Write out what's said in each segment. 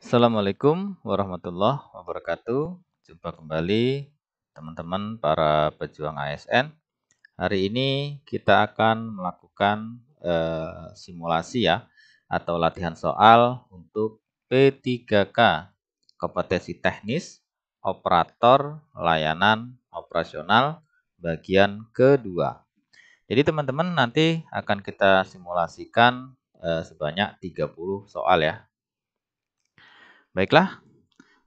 Assalamualaikum warahmatullahi wabarakatuh. Jumpa kembali teman-teman para pejuang ASN. Hari ini kita akan melakukan eh, simulasi ya atau latihan soal untuk P3K kompetensi teknis operator layanan operasional bagian kedua. Jadi teman-teman nanti akan kita simulasikan eh, sebanyak 30 soal ya Baiklah,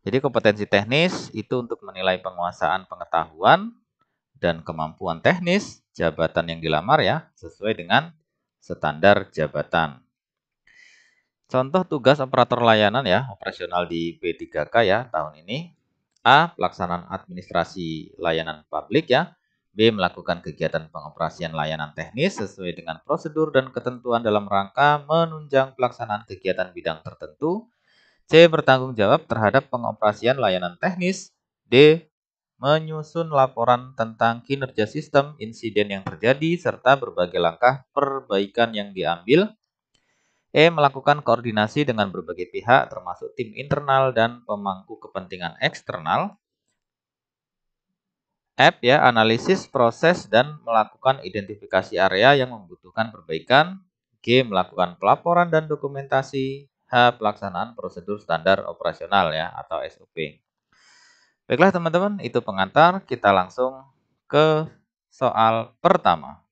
jadi kompetensi teknis itu untuk menilai penguasaan pengetahuan dan kemampuan teknis jabatan yang dilamar ya, sesuai dengan standar jabatan. Contoh tugas operator layanan ya, operasional di P3K ya tahun ini. A. Pelaksanaan administrasi layanan publik ya. B. Melakukan kegiatan pengoperasian layanan teknis sesuai dengan prosedur dan ketentuan dalam rangka menunjang pelaksanaan kegiatan bidang tertentu C. Bertanggung jawab terhadap pengoperasian layanan teknis. D. Menyusun laporan tentang kinerja sistem, insiden yang terjadi, serta berbagai langkah perbaikan yang diambil. E. Melakukan koordinasi dengan berbagai pihak, termasuk tim internal dan pemangku kepentingan eksternal. F. Ya, analisis proses dan melakukan identifikasi area yang membutuhkan perbaikan. G. Melakukan pelaporan dan dokumentasi. Pelaksanaan Prosedur Standar Operasional ya atau SOP. Baiklah teman-teman, itu pengantar. Kita langsung ke soal pertama.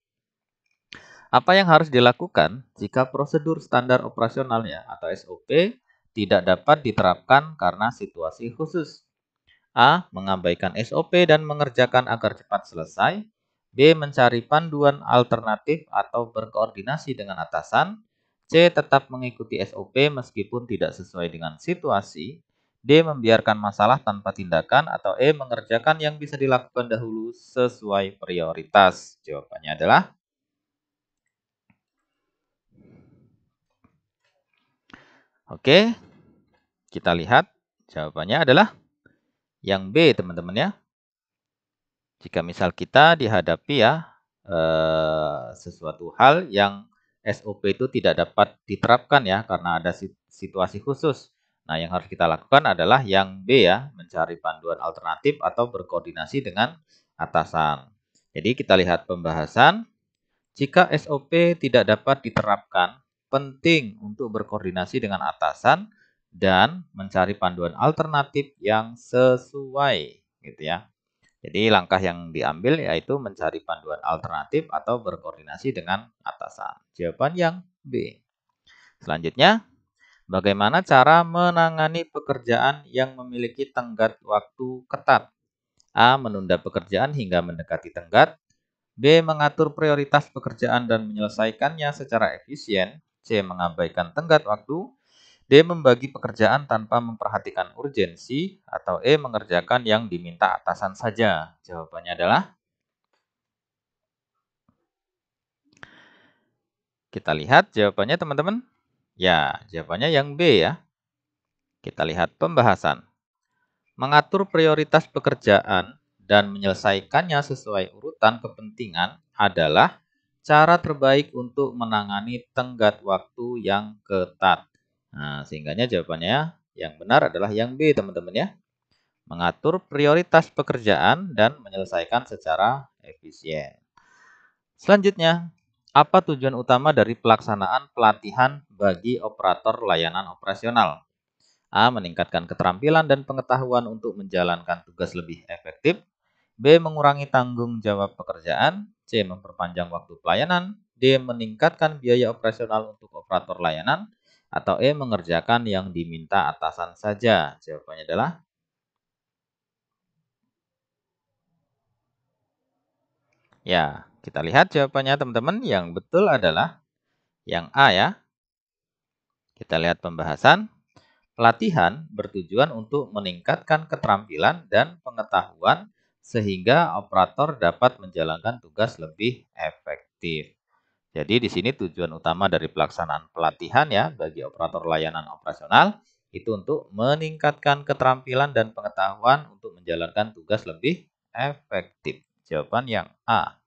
Apa yang harus dilakukan jika prosedur standar operasionalnya atau SOP tidak dapat diterapkan karena situasi khusus? A. Mengabaikan SOP dan mengerjakan agar cepat selesai. B. Mencari panduan alternatif atau berkoordinasi dengan atasan. C. Tetap mengikuti SOP meskipun tidak sesuai dengan situasi. D. Membiarkan masalah tanpa tindakan. Atau E. Mengerjakan yang bisa dilakukan dahulu sesuai prioritas. Jawabannya adalah Oke, kita lihat jawabannya adalah yang B teman-teman ya. Jika misal kita dihadapi ya eh, sesuatu hal yang SOP itu tidak dapat diterapkan ya karena ada situasi khusus. Nah, yang harus kita lakukan adalah yang B ya, mencari panduan alternatif atau berkoordinasi dengan atasan. Jadi kita lihat pembahasan jika SOP tidak dapat diterapkan, penting untuk berkoordinasi dengan atasan dan mencari panduan alternatif yang sesuai gitu ya. Jadi langkah yang diambil yaitu mencari panduan alternatif atau berkoordinasi dengan atasan. Jawaban yang B. Selanjutnya, bagaimana cara menangani pekerjaan yang memiliki tenggat waktu ketat? A. Menunda pekerjaan hingga mendekati tenggat. B. Mengatur prioritas pekerjaan dan menyelesaikannya secara efisien. C. Mengabaikan tenggat waktu. D. Membagi pekerjaan tanpa memperhatikan urgensi atau E. Mengerjakan yang diminta atasan saja. Jawabannya adalah Kita lihat jawabannya teman-teman. Ya, jawabannya yang B ya. Kita lihat pembahasan. Mengatur prioritas pekerjaan dan menyelesaikannya sesuai urutan kepentingan adalah cara terbaik untuk menangani tenggat waktu yang ketat. Nah, sehingganya jawabannya yang benar adalah yang B, teman-teman ya. Mengatur prioritas pekerjaan dan menyelesaikan secara efisien. Selanjutnya, apa tujuan utama dari pelaksanaan pelatihan bagi operator layanan operasional? A. Meningkatkan keterampilan dan pengetahuan untuk menjalankan tugas lebih efektif. B. Mengurangi tanggung jawab pekerjaan. C. Memperpanjang waktu pelayanan. D. Meningkatkan biaya operasional untuk operator layanan atau E mengerjakan yang diminta atasan saja? Jawabannya adalah Ya, kita lihat jawabannya teman-teman. Yang betul adalah yang A ya. Kita lihat pembahasan. Pelatihan bertujuan untuk meningkatkan keterampilan dan pengetahuan sehingga operator dapat menjalankan tugas lebih efektif. Jadi di sini tujuan utama dari pelaksanaan pelatihan ya bagi operator layanan operasional itu untuk meningkatkan keterampilan dan pengetahuan untuk menjalankan tugas lebih efektif. Jawaban yang A.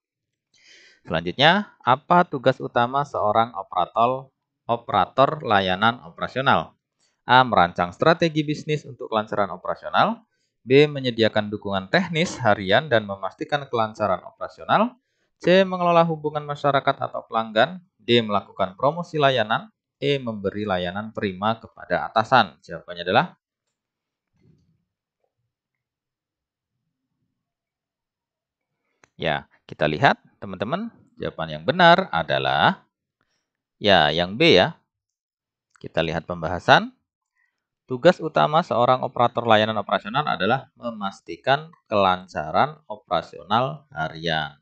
Selanjutnya, apa tugas utama seorang operator operator layanan operasional? A. Merancang strategi bisnis untuk kelancaran operasional. B. Menyediakan dukungan teknis harian dan memastikan kelancaran operasional. C. Mengelola hubungan masyarakat atau pelanggan. D. Melakukan promosi layanan. E. Memberi layanan prima kepada atasan. Jawabannya adalah Ya, kita lihat teman-teman, jawaban yang benar adalah ya, yang B ya. Kita lihat pembahasan. Tugas utama seorang operator layanan operasional adalah memastikan kelancaran operasional harian.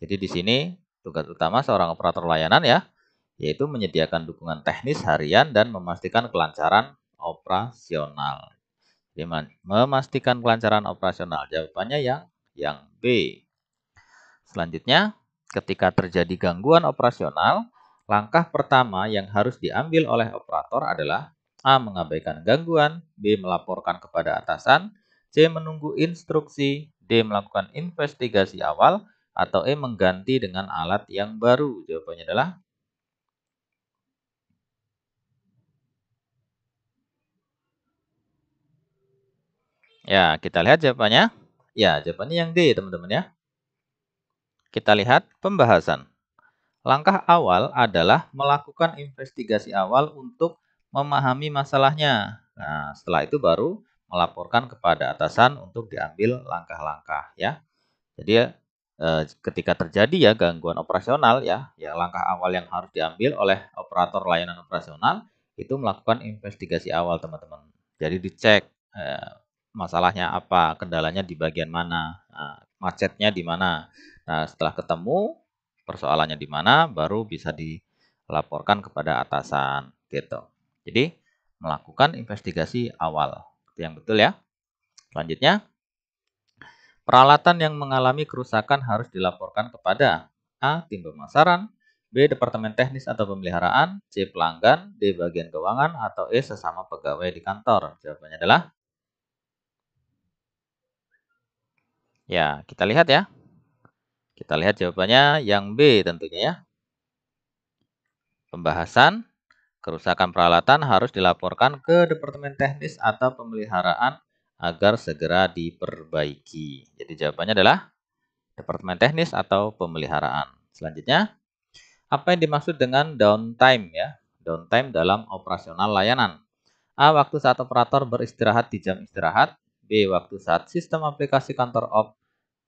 Jadi di sini tugas utama seorang operator layanan ya, yaitu menyediakan dukungan teknis harian dan memastikan kelancaran operasional. Jadi memastikan kelancaran operasional jawabannya yang yang B. Selanjutnya, ketika terjadi gangguan operasional, langkah pertama yang harus diambil oleh operator adalah A. Mengabaikan gangguan B. Melaporkan kepada atasan C. Menunggu instruksi D. Melakukan investigasi awal atau E mengganti dengan alat yang baru? Jawabannya adalah Ya, kita lihat jawabannya. Ya, jawabannya yang D, teman-teman ya. Kita lihat pembahasan. Langkah awal adalah melakukan investigasi awal untuk memahami masalahnya. Nah, setelah itu baru melaporkan kepada atasan untuk diambil langkah-langkah ya. Jadi Eh, ketika terjadi ya gangguan operasional ya, ya langkah awal yang harus diambil oleh operator layanan operasional itu melakukan investigasi awal teman-teman. Jadi dicek eh, masalahnya apa, kendalanya di bagian mana, nah, macetnya di mana. Nah setelah ketemu persoalannya di mana, baru bisa dilaporkan kepada atasan gitu. Jadi melakukan investigasi awal, yang betul ya. Selanjutnya Peralatan yang mengalami kerusakan harus dilaporkan kepada A. Tim pemasaran B. Departemen teknis atau pemeliharaan C. Pelanggan D. Bagian keuangan atau E. Sesama pegawai di kantor Jawabannya adalah Ya, kita lihat ya. Kita lihat jawabannya yang B tentunya ya. Pembahasan kerusakan peralatan harus dilaporkan ke Departemen Teknis atau Pemeliharaan agar segera diperbaiki. Jadi jawabannya adalah Departemen Teknis atau Pemeliharaan. Selanjutnya, apa yang dimaksud dengan downtime ya? Downtime dalam operasional layanan. A. Waktu saat operator beristirahat di jam istirahat. B. Waktu saat sistem aplikasi kantor op.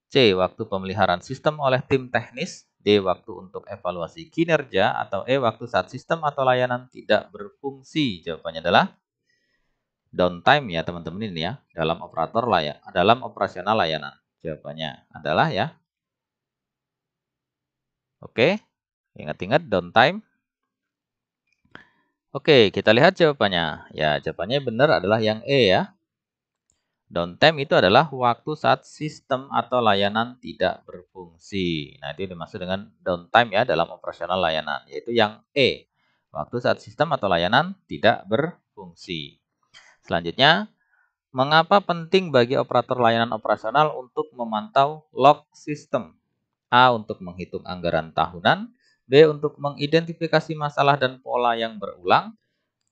C. Waktu pemeliharaan sistem oleh tim teknis. D. Waktu untuk evaluasi kinerja atau E. Waktu saat sistem atau layanan tidak berfungsi. Jawabannya adalah downtime ya teman-teman ini ya dalam operator layak dalam operasional layanan jawabannya adalah ya oke ingat-ingat downtime oke kita lihat jawabannya ya jawabannya benar adalah yang E ya downtime itu adalah waktu saat sistem atau layanan tidak berfungsi nah itu dimaksud dengan downtime ya dalam operasional layanan yaitu yang E waktu saat sistem atau layanan tidak berfungsi Selanjutnya, mengapa penting bagi operator layanan operasional untuk memantau log system? A. Untuk menghitung anggaran tahunan. B. Untuk mengidentifikasi masalah dan pola yang berulang.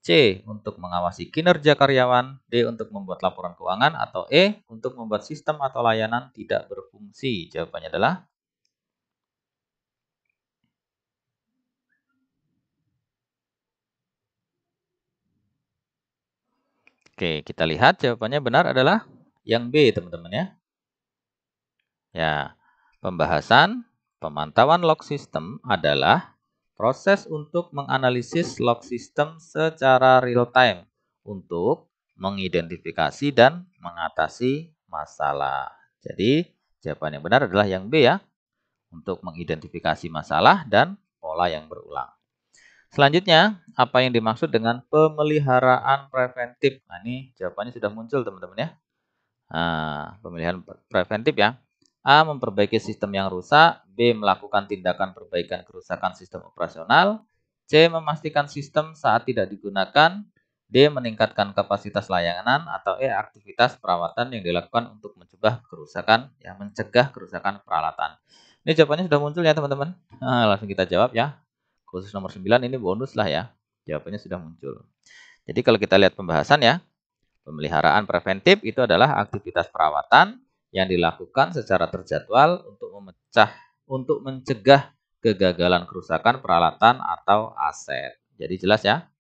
C. Untuk mengawasi kinerja karyawan. D. Untuk membuat laporan keuangan. Atau E. Untuk membuat sistem atau layanan tidak berfungsi. Jawabannya adalah Oke, kita lihat jawabannya benar adalah yang B, teman-teman ya. Ya, pembahasan pemantauan log system adalah proses untuk menganalisis log system secara real time untuk mengidentifikasi dan mengatasi masalah. Jadi, jawaban yang benar adalah yang B ya, untuk mengidentifikasi masalah dan pola yang berulang. Selanjutnya, apa yang dimaksud dengan pemeliharaan preventif? Nah, ini jawabannya sudah muncul teman-teman ya. Nah, pemeliharaan preventif ya. A. Memperbaiki sistem yang rusak. B. Melakukan tindakan perbaikan kerusakan sistem operasional. C. Memastikan sistem saat tidak digunakan. D. Meningkatkan kapasitas layanan. Atau E. Aktivitas perawatan yang dilakukan untuk mencegah kerusakan, ya, mencegah kerusakan peralatan. Ini jawabannya sudah muncul ya teman-teman. Nah, langsung kita jawab ya. Khusus nomor 9 ini bonus lah ya. Jawabannya sudah muncul. Jadi kalau kita lihat pembahasan ya, pemeliharaan preventif itu adalah aktivitas perawatan yang dilakukan secara terjadwal untuk memecah untuk mencegah kegagalan kerusakan peralatan atau aset. Jadi jelas ya.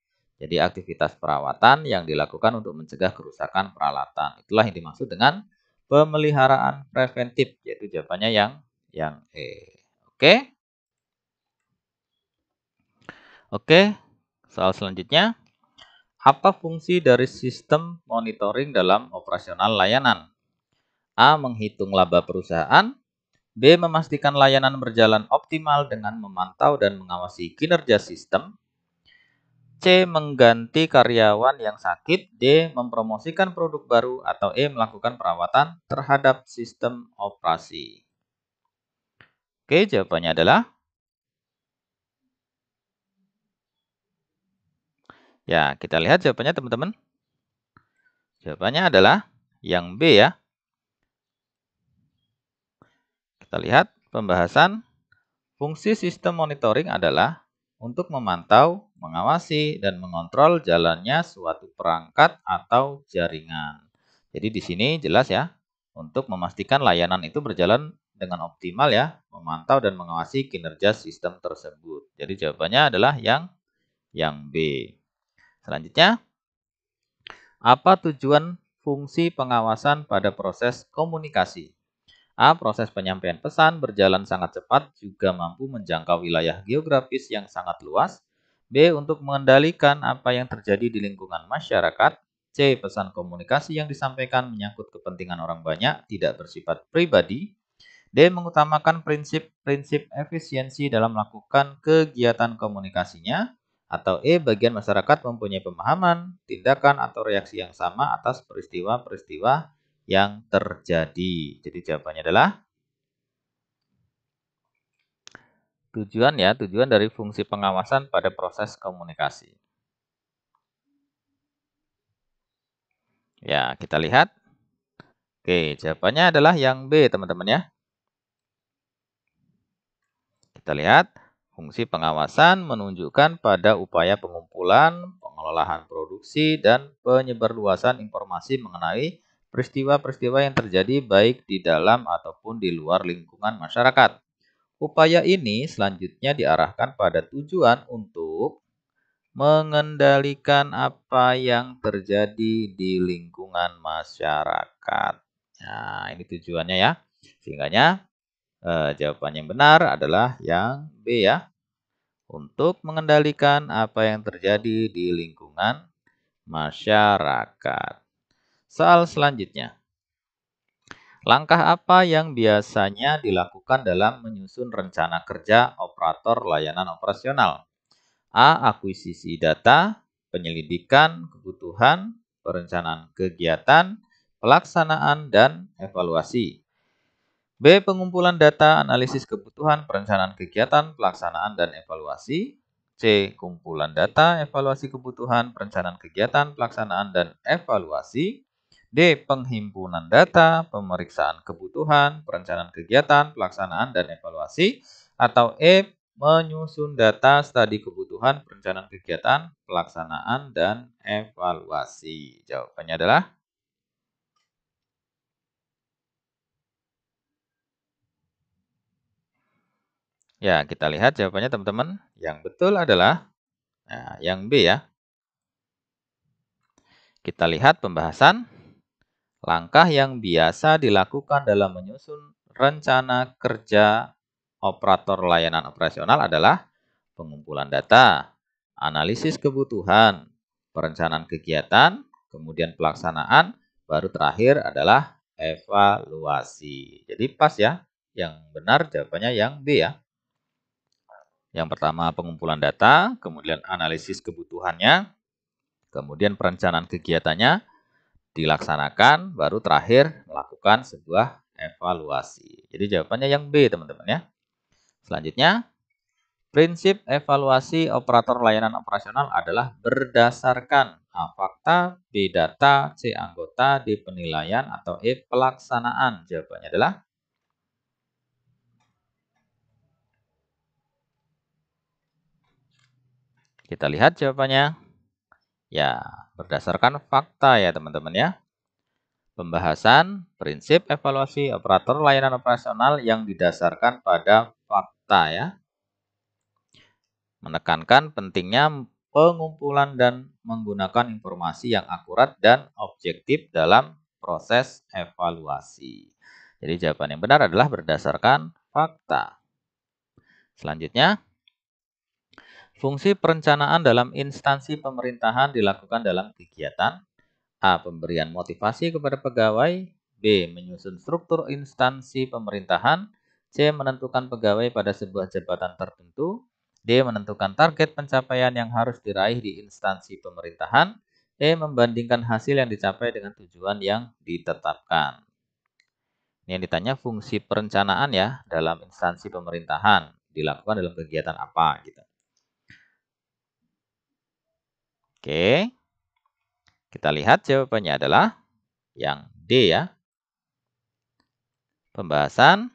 Jadi aktivitas perawatan yang dilakukan untuk mencegah kerusakan peralatan. Itulah yang dimaksud dengan pemeliharaan preventif yaitu jawabannya yang yang E. Oke. Oke, soal selanjutnya. Apa fungsi dari sistem monitoring dalam operasional layanan? A. Menghitung laba perusahaan. B. Memastikan layanan berjalan optimal dengan memantau dan mengawasi kinerja sistem. C. Mengganti karyawan yang sakit. D. Mempromosikan produk baru. Atau E. Melakukan perawatan terhadap sistem operasi. Oke, jawabannya adalah Ya, kita lihat jawabannya teman-teman. Jawabannya adalah yang B ya. Kita lihat pembahasan fungsi sistem monitoring adalah untuk memantau, mengawasi, dan mengontrol jalannya suatu perangkat atau jaringan. Jadi di sini jelas ya, untuk memastikan layanan itu berjalan dengan optimal ya, memantau dan mengawasi kinerja sistem tersebut. Jadi jawabannya adalah yang yang B. Selanjutnya, apa tujuan fungsi pengawasan pada proses komunikasi? A. Proses penyampaian pesan berjalan sangat cepat juga mampu menjangkau wilayah geografis yang sangat luas. B. Untuk mengendalikan apa yang terjadi di lingkungan masyarakat. C. Pesan komunikasi yang disampaikan menyangkut kepentingan orang banyak, tidak bersifat pribadi. D. Mengutamakan prinsip-prinsip efisiensi dalam melakukan kegiatan komunikasinya atau E. Bagian masyarakat mempunyai pemahaman, tindakan, atau reaksi yang sama atas peristiwa-peristiwa yang terjadi. Jadi jawabannya adalah tujuan ya, tujuan dari fungsi pengawasan pada proses komunikasi. Ya, kita lihat. Oke, jawabannya adalah yang B, teman-teman ya. Kita lihat. Fungsi pengawasan menunjukkan pada upaya pengumpulan, pengelolaan produksi, dan penyebarluasan informasi mengenai peristiwa-peristiwa yang terjadi baik di dalam ataupun di luar lingkungan masyarakat. Upaya ini selanjutnya diarahkan pada tujuan untuk mengendalikan apa yang terjadi di lingkungan masyarakat. Nah, ini tujuannya ya. Sehingganya E, jawaban yang benar adalah yang B ya. Untuk mengendalikan apa yang terjadi di lingkungan masyarakat. Soal selanjutnya. Langkah apa yang biasanya dilakukan dalam menyusun rencana kerja operator layanan operasional? A. Akuisisi data, penyelidikan, kebutuhan, perencanaan kegiatan, pelaksanaan, dan evaluasi. B. Pengumpulan data, analisis kebutuhan, perencanaan kegiatan, pelaksanaan, dan evaluasi. C. Kumpulan data, evaluasi kebutuhan, perencanaan kegiatan, pelaksanaan, dan evaluasi. D. Penghimpunan data, pemeriksaan kebutuhan, perencanaan kegiatan, pelaksanaan, dan evaluasi. Atau E. Menyusun data, studi kebutuhan, perencanaan kegiatan, pelaksanaan, dan evaluasi. Jawabannya adalah Ya, kita lihat jawabannya teman-teman. Yang betul adalah nah, yang B ya. Kita lihat pembahasan langkah yang biasa dilakukan dalam menyusun rencana kerja operator layanan operasional adalah pengumpulan data, analisis kebutuhan, perencanaan kegiatan, kemudian pelaksanaan, baru terakhir adalah evaluasi. Jadi pas ya, yang benar jawabannya yang B ya. Yang pertama pengumpulan data, kemudian analisis kebutuhannya, kemudian perencanaan kegiatannya dilaksanakan, baru terakhir melakukan sebuah evaluasi. Jadi jawabannya yang B teman-teman ya. Selanjutnya, prinsip evaluasi operator layanan operasional adalah berdasarkan A fakta, B data, C anggota, D penilaian, atau E pelaksanaan. Jawabannya adalah Kita lihat jawabannya. Ya, berdasarkan fakta ya teman-teman ya. Pembahasan prinsip evaluasi operator layanan operasional yang didasarkan pada fakta ya. Menekankan pentingnya pengumpulan dan menggunakan informasi yang akurat dan objektif dalam proses evaluasi. Jadi jawaban yang benar adalah berdasarkan fakta. Selanjutnya, Fungsi perencanaan dalam instansi pemerintahan dilakukan dalam kegiatan A. Pemberian motivasi kepada pegawai B. Menyusun struktur instansi pemerintahan C. Menentukan pegawai pada sebuah jabatan tertentu D. Menentukan target pencapaian yang harus diraih di instansi pemerintahan E. Membandingkan hasil yang dicapai dengan tujuan yang ditetapkan Ini yang ditanya fungsi perencanaan ya dalam instansi pemerintahan dilakukan dalam kegiatan apa gitu Oke. Kita lihat jawabannya adalah yang D ya. Pembahasan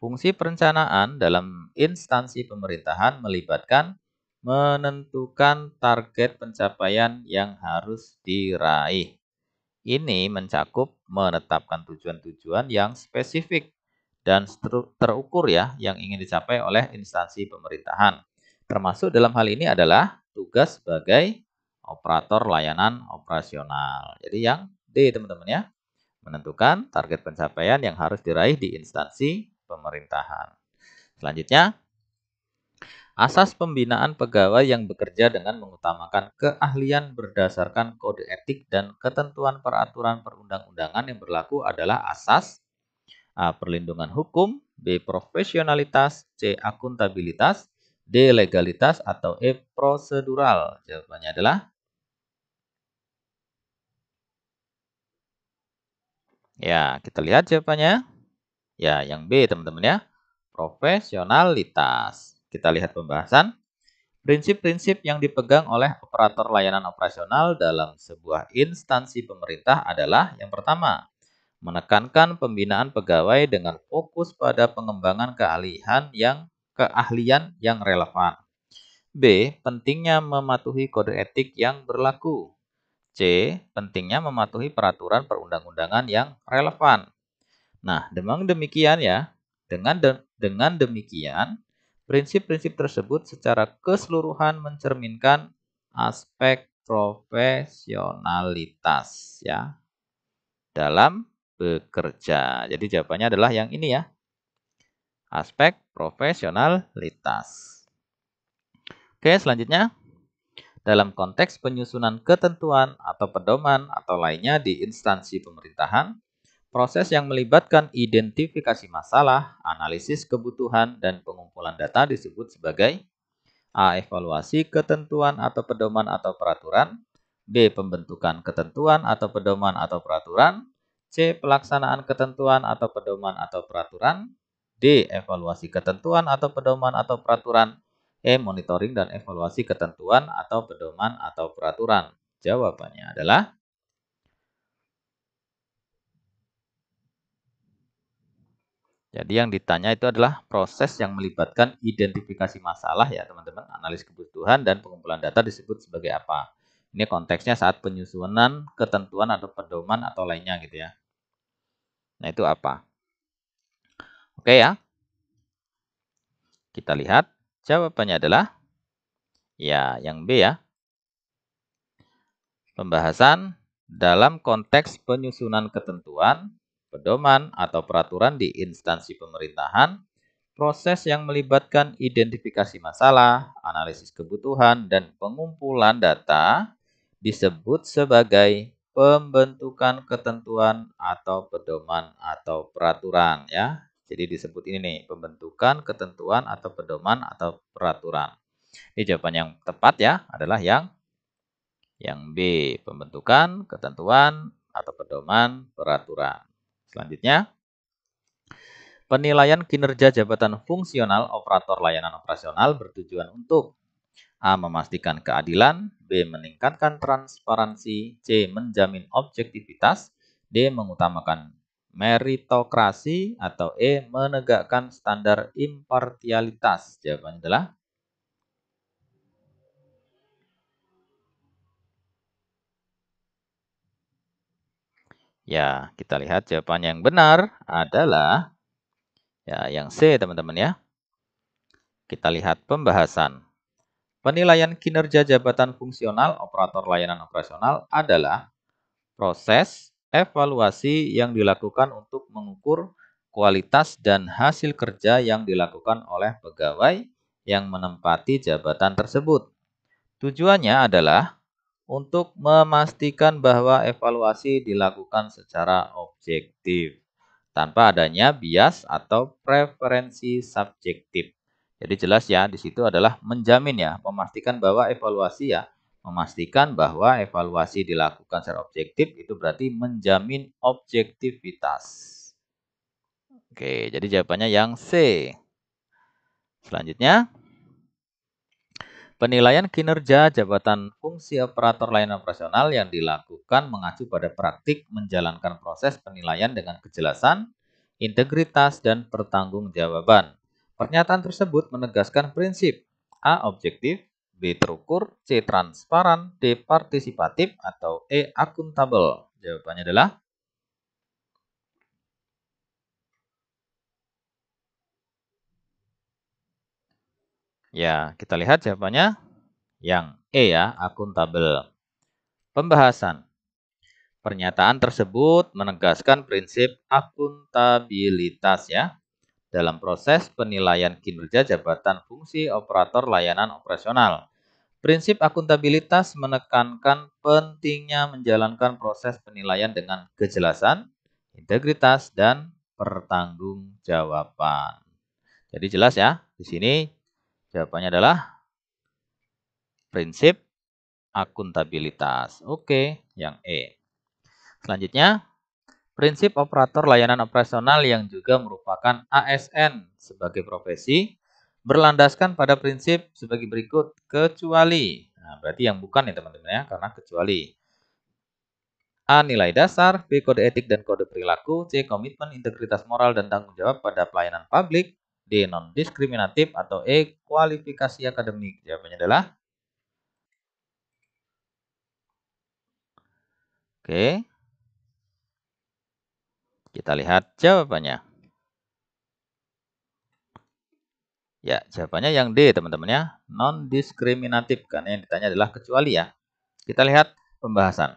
fungsi perencanaan dalam instansi pemerintahan melibatkan menentukan target pencapaian yang harus diraih. Ini mencakup menetapkan tujuan-tujuan yang spesifik dan terukur ya yang ingin dicapai oleh instansi pemerintahan. Termasuk dalam hal ini adalah tugas sebagai operator layanan operasional. Jadi yang D teman-teman ya. Menentukan target pencapaian yang harus diraih di instansi pemerintahan. Selanjutnya, asas pembinaan pegawai yang bekerja dengan mengutamakan keahlian berdasarkan kode etik dan ketentuan peraturan perundang-undangan yang berlaku adalah asas A. Perlindungan hukum B. Profesionalitas C. Akuntabilitas D. Legalitas atau E. Prosedural Jawabannya adalah Ya, kita lihat jawabannya. Ya, yang B teman-teman ya. Profesionalitas. Kita lihat pembahasan. Prinsip-prinsip yang dipegang oleh operator layanan operasional dalam sebuah instansi pemerintah adalah yang pertama, menekankan pembinaan pegawai dengan fokus pada pengembangan keahlian yang keahlian yang relevan. B. Pentingnya mematuhi kode etik yang berlaku. C. Pentingnya mematuhi peraturan perundang-undangan yang relevan. Nah, dengan demikian ya, dengan de dengan demikian, prinsip-prinsip tersebut secara keseluruhan mencerminkan aspek profesionalitas ya dalam bekerja. Jadi jawabannya adalah yang ini ya. Aspek profesionalitas. Oke, selanjutnya dalam konteks penyusunan ketentuan atau pedoman atau lainnya di instansi pemerintahan, proses yang melibatkan identifikasi masalah, analisis kebutuhan, dan pengumpulan data disebut sebagai A. Evaluasi ketentuan atau pedoman atau peraturan B. Pembentukan ketentuan atau pedoman atau peraturan C. Pelaksanaan ketentuan atau pedoman atau peraturan D. Evaluasi ketentuan atau pedoman atau peraturan E. Monitoring dan evaluasi ketentuan atau pedoman atau peraturan? Jawabannya adalah Jadi yang ditanya itu adalah proses yang melibatkan identifikasi masalah ya teman-teman. Analis kebutuhan dan pengumpulan data disebut sebagai apa? Ini konteksnya saat penyusunan ketentuan atau pedoman atau lainnya gitu ya. Nah itu apa? Oke ya. Kita lihat. Jawabannya adalah ya yang B ya. Pembahasan dalam konteks penyusunan ketentuan, pedoman atau peraturan di instansi pemerintahan, proses yang melibatkan identifikasi masalah, analisis kebutuhan dan pengumpulan data disebut sebagai pembentukan ketentuan atau pedoman atau peraturan ya. Jadi disebut ini nih, pembentukan, ketentuan, atau pedoman, atau peraturan. Ini jawaban yang tepat ya, adalah yang yang B, pembentukan, ketentuan, atau pedoman, peraturan. Selanjutnya, penilaian kinerja jabatan fungsional operator layanan operasional bertujuan untuk A. Memastikan keadilan B. Meningkatkan transparansi C. Menjamin objektivitas D. Mengutamakan meritokrasi atau E menegakkan standar impartialitas? Jawaban adalah Ya, kita lihat jawaban yang benar adalah ya yang C, teman-teman ya. Kita lihat pembahasan. Penilaian kinerja jabatan fungsional operator layanan operasional adalah proses evaluasi yang dilakukan untuk mengukur kualitas dan hasil kerja yang dilakukan oleh pegawai yang menempati jabatan tersebut. Tujuannya adalah untuk memastikan bahwa evaluasi dilakukan secara objektif tanpa adanya bias atau preferensi subjektif. Jadi jelas ya, di situ adalah menjamin ya, memastikan bahwa evaluasi ya memastikan bahwa evaluasi dilakukan secara objektif itu berarti menjamin objektivitas. Oke, jadi jawabannya yang C. Selanjutnya, penilaian kinerja jabatan fungsi operator layanan operasional yang dilakukan mengacu pada praktik menjalankan proses penilaian dengan kejelasan, integritas, dan pertanggungjawaban. Pernyataan tersebut menegaskan prinsip A. Objektif B. Terukur, C. Transparan, D. Partisipatif, atau E. Akuntabel. Jawabannya adalah Ya, kita lihat jawabannya yang E ya, akuntabel. Pembahasan. Pernyataan tersebut menegaskan prinsip akuntabilitas ya dalam proses penilaian kinerja jabatan fungsi operator layanan operasional. Prinsip akuntabilitas menekankan pentingnya menjalankan proses penilaian dengan kejelasan, integritas, dan pertanggungjawaban. Jadi jelas ya, di sini jawabannya adalah prinsip akuntabilitas. Oke, yang E. Selanjutnya, prinsip operator layanan operasional yang juga merupakan ASN sebagai profesi berlandaskan pada prinsip sebagai berikut kecuali. Nah, berarti yang bukan ya teman-teman ya, karena kecuali. A. Nilai dasar, B. Kode etik dan kode perilaku, C. Komitmen, integritas moral dan tanggung jawab pada pelayanan publik, D. Non-diskriminatif, atau E. Kualifikasi akademik. Jawabannya adalah Oke. Kita lihat jawabannya. Ya, jawabannya yang D teman-teman ya. Non diskriminatif kan yang ditanya adalah kecuali ya. Kita lihat pembahasan.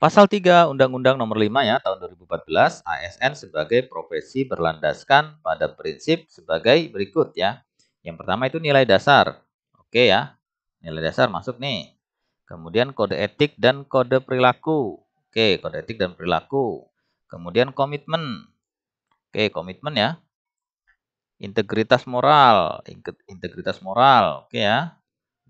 Pasal 3 Undang-Undang Nomor 5 ya tahun 2014 ASN sebagai profesi berlandaskan pada prinsip sebagai berikut ya. Yang pertama itu nilai dasar. Oke ya. Nilai dasar masuk nih. Kemudian kode etik dan kode perilaku. Oke, kode etik dan perilaku. Kemudian komitmen. Oke, komitmen ya integritas moral, integritas moral, oke okay ya.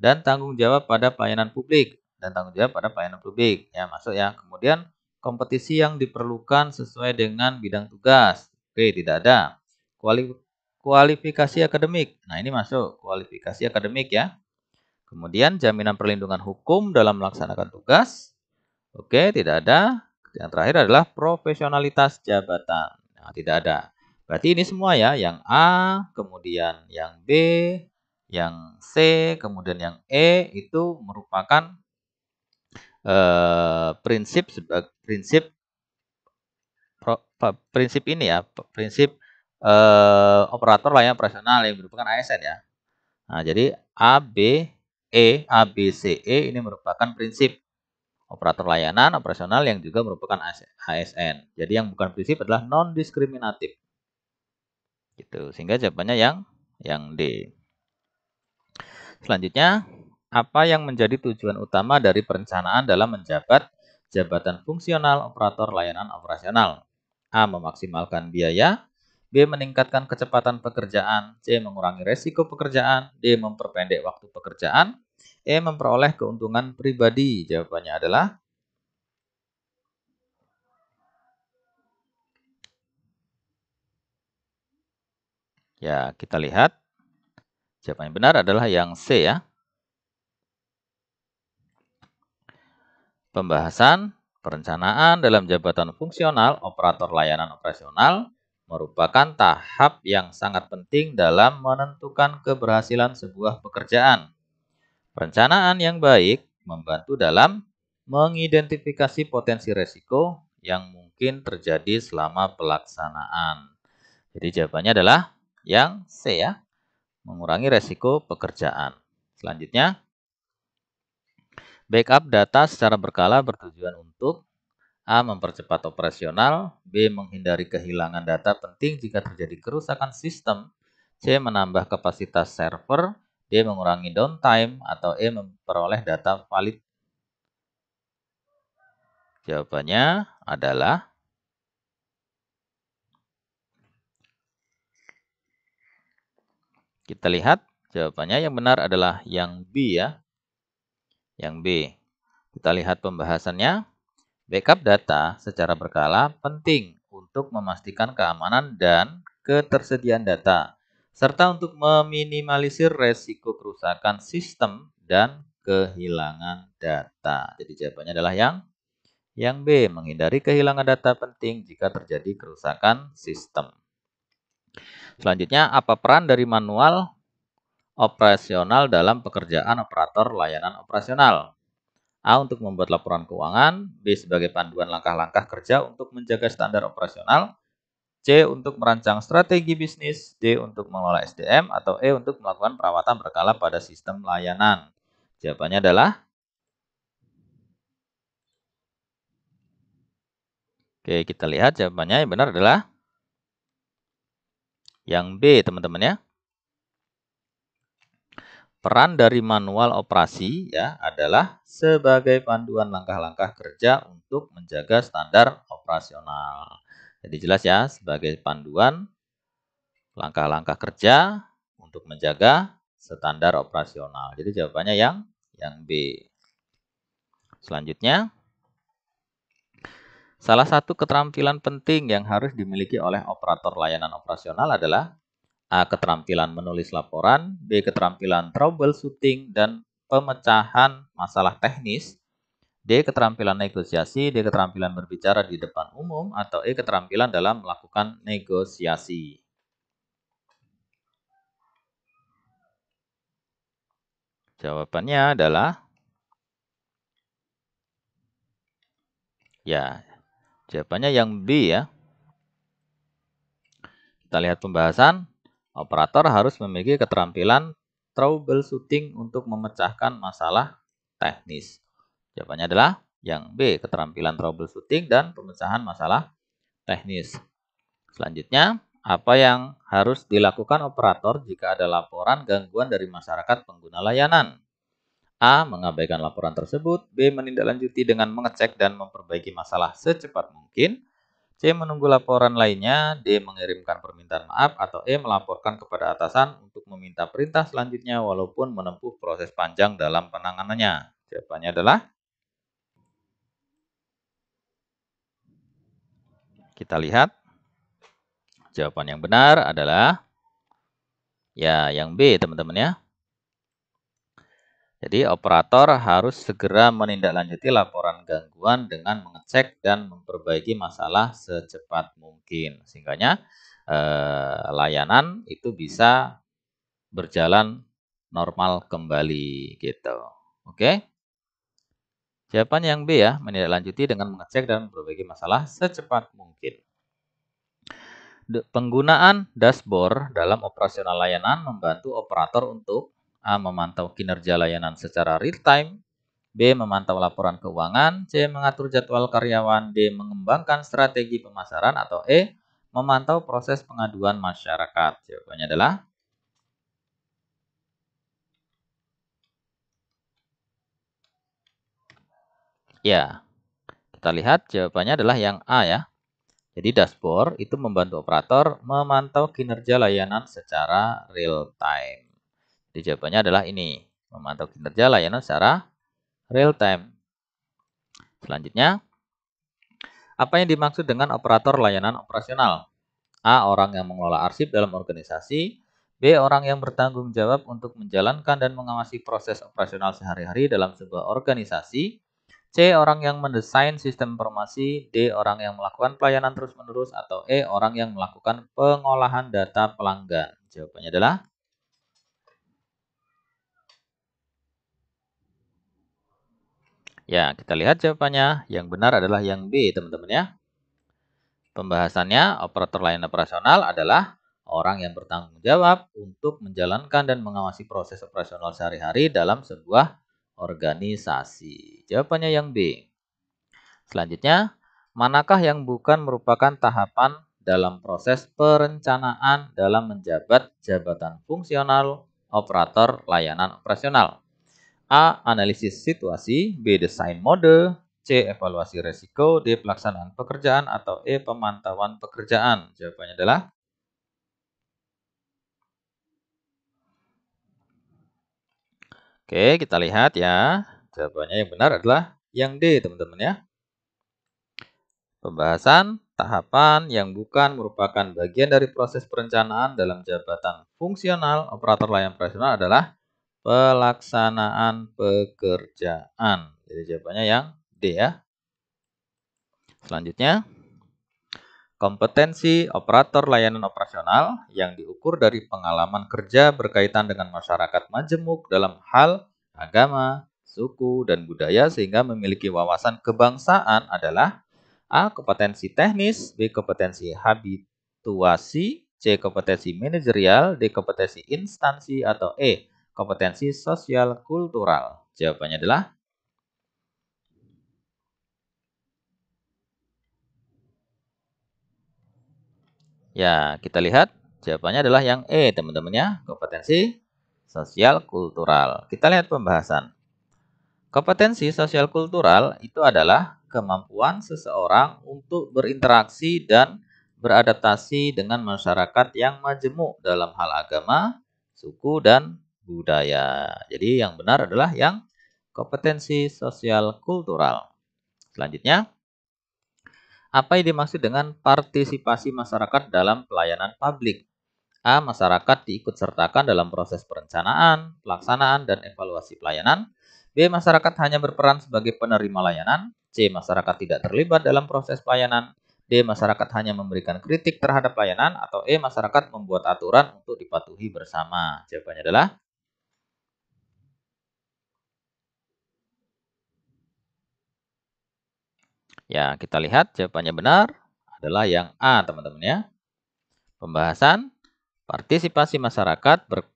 Dan tanggung jawab pada pelayanan publik dan tanggung jawab pada pelayanan publik, ya masuk ya. Kemudian kompetisi yang diperlukan sesuai dengan bidang tugas, oke okay, tidak ada. Kuali kualifikasi akademik, nah ini masuk kualifikasi akademik ya. Kemudian jaminan perlindungan hukum dalam melaksanakan tugas, oke okay, tidak ada. Yang terakhir adalah profesionalitas jabatan, nah, tidak ada. Berarti ini semua ya, yang A, kemudian yang B, yang C, kemudian yang E itu merupakan eh, prinsip prinsip prinsip ini ya, prinsip eh, operator layanan operasional yang merupakan ASN ya. Nah, jadi A, B, E, A, B, C, E ini merupakan prinsip operator layanan operasional yang juga merupakan ASN. Jadi yang bukan prinsip adalah non diskriminatif. Gitu. Sehingga jawabannya yang yang D. Selanjutnya, apa yang menjadi tujuan utama dari perencanaan dalam menjabat jabatan fungsional operator layanan operasional? A. Memaksimalkan biaya. B. Meningkatkan kecepatan pekerjaan. C. Mengurangi resiko pekerjaan. D. Memperpendek waktu pekerjaan. E. Memperoleh keuntungan pribadi. Jawabannya adalah Ya, kita lihat. Jawaban yang benar adalah yang C ya. Pembahasan perencanaan dalam jabatan fungsional operator layanan operasional merupakan tahap yang sangat penting dalam menentukan keberhasilan sebuah pekerjaan. Perencanaan yang baik membantu dalam mengidentifikasi potensi resiko yang mungkin terjadi selama pelaksanaan. Jadi jawabannya adalah yang C ya. Mengurangi resiko pekerjaan. Selanjutnya, backup data secara berkala bertujuan untuk A. Mempercepat operasional B. Menghindari kehilangan data penting jika terjadi kerusakan sistem C. Menambah kapasitas server D. Mengurangi downtime atau E. Memperoleh data valid Jawabannya adalah Kita lihat jawabannya yang benar adalah yang B ya. Yang B. Kita lihat pembahasannya. Backup data secara berkala penting untuk memastikan keamanan dan ketersediaan data, serta untuk meminimalisir resiko kerusakan sistem dan kehilangan data. Jadi jawabannya adalah yang yang B, menghindari kehilangan data penting jika terjadi kerusakan sistem. Selanjutnya, apa peran dari manual operasional dalam pekerjaan operator layanan operasional? A. Untuk membuat laporan keuangan. B. Sebagai panduan langkah-langkah kerja untuk menjaga standar operasional. C. Untuk merancang strategi bisnis. D. Untuk mengelola SDM. Atau E. Untuk melakukan perawatan berkala pada sistem layanan. Jawabannya adalah Oke, kita lihat jawabannya yang benar adalah yang B, teman-teman ya. Peran dari manual operasi ya adalah sebagai panduan langkah-langkah kerja untuk menjaga standar operasional. Jadi jelas ya, sebagai panduan langkah-langkah kerja untuk menjaga standar operasional. Jadi jawabannya yang yang B. Selanjutnya Salah satu keterampilan penting yang harus dimiliki oleh operator layanan operasional adalah A. Keterampilan menulis laporan B. Keterampilan troubleshooting dan pemecahan masalah teknis D. Keterampilan negosiasi D. Keterampilan berbicara di depan umum atau E. Keterampilan dalam melakukan negosiasi Jawabannya adalah ya, Jawabannya yang B ya. Kita lihat pembahasan. Operator harus memiliki keterampilan troubleshooting untuk memecahkan masalah teknis. Jawabannya adalah yang B, keterampilan troubleshooting dan pemecahan masalah teknis. Selanjutnya, apa yang harus dilakukan operator jika ada laporan gangguan dari masyarakat pengguna layanan? A. Mengabaikan laporan tersebut. B. Menindaklanjuti dengan mengecek dan memperbaiki masalah secepat mungkin. C. Menunggu laporan lainnya. D. Mengirimkan permintaan maaf. Atau E. Melaporkan kepada atasan untuk meminta perintah selanjutnya walaupun menempuh proses panjang dalam penanganannya. Jawabannya adalah Kita lihat. Jawaban yang benar adalah ya yang B teman-teman ya. Jadi operator harus segera menindaklanjuti laporan gangguan dengan mengecek dan memperbaiki masalah secepat mungkin. Sehingga eh, layanan itu bisa berjalan normal kembali gitu. Oke. Jawaban yang B ya, menindaklanjuti dengan mengecek dan memperbaiki masalah secepat mungkin. Penggunaan dashboard dalam operasional layanan membantu operator untuk A. Memantau kinerja layanan secara real time. B. Memantau laporan keuangan. C. Mengatur jadwal karyawan. D. Mengembangkan strategi pemasaran. Atau E. Memantau proses pengaduan masyarakat. Jawabannya adalah Ya, kita lihat jawabannya adalah yang A ya. Jadi dashboard itu membantu operator memantau kinerja layanan secara real time. Jadi jawabannya adalah ini, memantau kinerja layanan secara real time. Selanjutnya, apa yang dimaksud dengan operator layanan operasional? A. Orang yang mengelola arsip dalam organisasi. B. Orang yang bertanggung jawab untuk menjalankan dan mengawasi proses operasional sehari-hari dalam sebuah organisasi. C. Orang yang mendesain sistem informasi. D. Orang yang melakukan pelayanan terus-menerus. Atau E. Orang yang melakukan pengolahan data pelanggan. Jawabannya adalah Ya, kita lihat jawabannya. Yang benar adalah yang B, teman-teman ya. Pembahasannya, operator layanan operasional adalah orang yang bertanggung jawab untuk menjalankan dan mengawasi proses operasional sehari-hari dalam sebuah organisasi. Jawabannya yang B. Selanjutnya, manakah yang bukan merupakan tahapan dalam proses perencanaan dalam menjabat jabatan fungsional operator layanan operasional? A. Analisis situasi B. Desain mode C. Evaluasi resiko D. Pelaksanaan pekerjaan atau E. Pemantauan pekerjaan Jawabannya adalah Oke, kita lihat ya. Jawabannya yang benar adalah yang D, teman-teman ya. Pembahasan tahapan yang bukan merupakan bagian dari proses perencanaan dalam jabatan fungsional operator layanan profesional adalah pelaksanaan pekerjaan. Jadi jawabannya yang D ya. Selanjutnya, kompetensi operator layanan operasional yang diukur dari pengalaman kerja berkaitan dengan masyarakat majemuk dalam hal agama, suku, dan budaya sehingga memiliki wawasan kebangsaan adalah A. Kompetensi teknis B. Kompetensi habituasi C. Kompetensi manajerial D. Kompetensi instansi atau E kompetensi sosial kultural? Jawabannya adalah Ya, kita lihat jawabannya adalah yang E, teman-teman ya. Kompetensi sosial kultural. Kita lihat pembahasan. Kompetensi sosial kultural itu adalah kemampuan seseorang untuk berinteraksi dan beradaptasi dengan masyarakat yang majemuk dalam hal agama, suku, dan budaya. Jadi yang benar adalah yang kompetensi sosial kultural. Selanjutnya, apa yang dimaksud dengan partisipasi masyarakat dalam pelayanan publik? A. Masyarakat diikutsertakan dalam proses perencanaan, pelaksanaan, dan evaluasi pelayanan. B. Masyarakat hanya berperan sebagai penerima layanan. C. Masyarakat tidak terlibat dalam proses pelayanan. D. Masyarakat hanya memberikan kritik terhadap pelayanan. Atau E. Masyarakat membuat aturan untuk dipatuhi bersama. Jawabannya adalah Ya, kita lihat jawabannya benar adalah yang A, teman-teman ya. Pembahasan partisipasi masyarakat ber,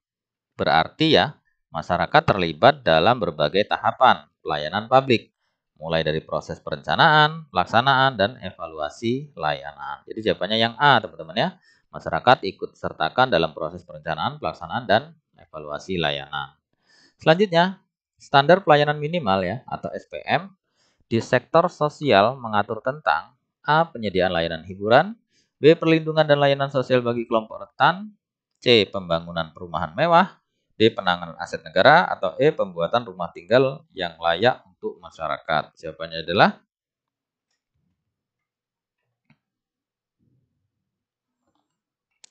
berarti ya, masyarakat terlibat dalam berbagai tahapan pelayanan publik, mulai dari proses perencanaan, pelaksanaan, dan evaluasi layanan. Jadi jawabannya yang A, teman-teman ya. Masyarakat ikut sertakan dalam proses perencanaan, pelaksanaan, dan evaluasi layanan. Selanjutnya, standar pelayanan minimal ya atau SPM di sektor sosial mengatur tentang A. Penyediaan layanan hiburan B. Perlindungan dan layanan sosial bagi kelompok rentan C. Pembangunan perumahan mewah D. Penanganan aset negara atau E. Pembuatan rumah tinggal yang layak untuk masyarakat Jawabannya adalah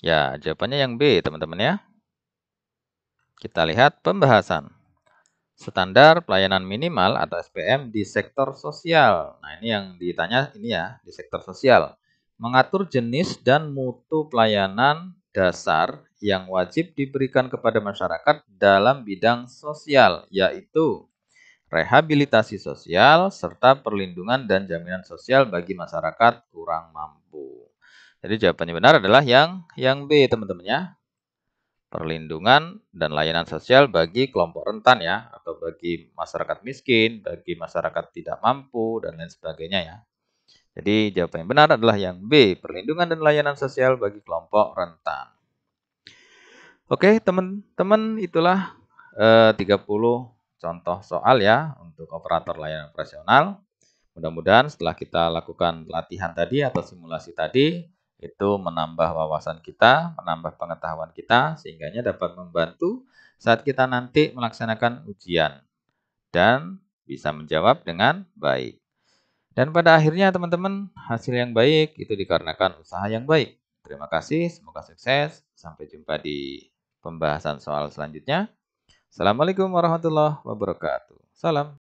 Ya, jawabannya yang B, teman-teman ya. Kita lihat pembahasan standar pelayanan minimal atau SPM di sektor sosial. Nah, ini yang ditanya ini ya, di sektor sosial. Mengatur jenis dan mutu pelayanan dasar yang wajib diberikan kepada masyarakat dalam bidang sosial, yaitu rehabilitasi sosial serta perlindungan dan jaminan sosial bagi masyarakat kurang mampu. Jadi jawabannya benar adalah yang yang B, teman-teman ya perlindungan dan layanan sosial bagi kelompok rentan ya atau bagi masyarakat miskin, bagi masyarakat tidak mampu dan lain sebagainya ya. Jadi jawaban yang benar adalah yang B, perlindungan dan layanan sosial bagi kelompok rentan. Oke, teman-teman itulah eh, 30 contoh soal ya untuk operator layanan operasional. Mudah-mudahan setelah kita lakukan latihan tadi atau simulasi tadi itu menambah wawasan kita, menambah pengetahuan kita, sehingganya dapat membantu saat kita nanti melaksanakan ujian dan bisa menjawab dengan baik. Dan pada akhirnya teman-teman, hasil yang baik itu dikarenakan usaha yang baik. Terima kasih, semoga sukses. Sampai jumpa di pembahasan soal selanjutnya. Assalamualaikum warahmatullahi wabarakatuh. Salam.